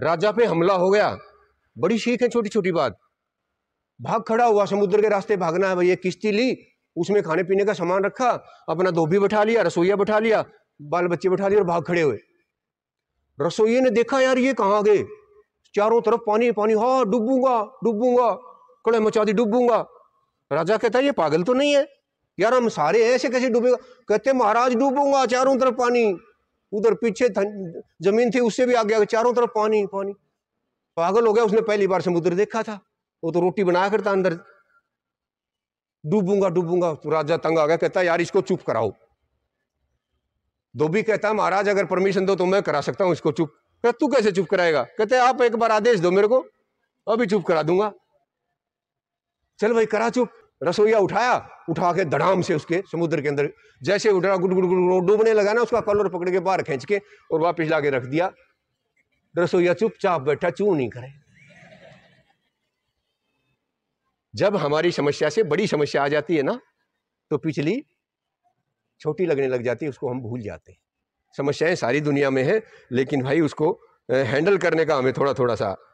राजा पे हमला हो गया बड़ी सीख है छोटी छोटी बात भाग खड़ा हुआ समुद्र के रास्ते भागना है भैया किश्ती ली उसमें खाने पीने का सामान रखा अपना धोबी बैठा लिया रसोईया बैठा लिया बाल बच्चे बैठा लिए और भाग खड़े हुए रसोई ने देखा यार ये कहाँ गए चारों तरफ पानी पानी हाँ डूबूंगा डूबूंगा कड़े मचा दी डूबूंगा राजा कहता है ये पागल तो नहीं है यार हम सारे ऐसे कैसे डूबेगा कहते महाराज डूबूंगा चारों तरफ पानी उधर पीछे जमीन थी उससे भी आगे आगे चारों तरफ पानी पानी पागल हो गया उसने पहली बार समुद्र देखा था वो तो रोटी बनाया करता अंदर डूबूंगा डूबूंगा तो राजा तंग आ गया कहता यार इसको चुप कराओ धोबी कहता महाराज अगर परमिशन दो तो मैं करा सकता हूं इसको चुप क्या तू कैसे चुप कराएगा कहते आप एक बार आदेश दो मेरे को अभी चुप करा दूंगा चल भाई करा चुप रसोईया उठाया उठा के धड़ाम से उसके समुद्र के अंदर जैसे उठा गुड़ गुड़ गुड़ डूबने लगा ना उसका कलर पकड़ के बाहर खींच के और वापस ला के रख दिया रसोईया चुपचाप बैठा चू नहीं करे जब हमारी समस्या से बड़ी समस्या आ जाती है ना तो पिछली छोटी लगने लग जाती है उसको हम भूल जाते हैं समस्याएं सारी दुनिया में हैं लेकिन भाई उसको हैंडल करने का हमें थोड़ा थोड़ा सा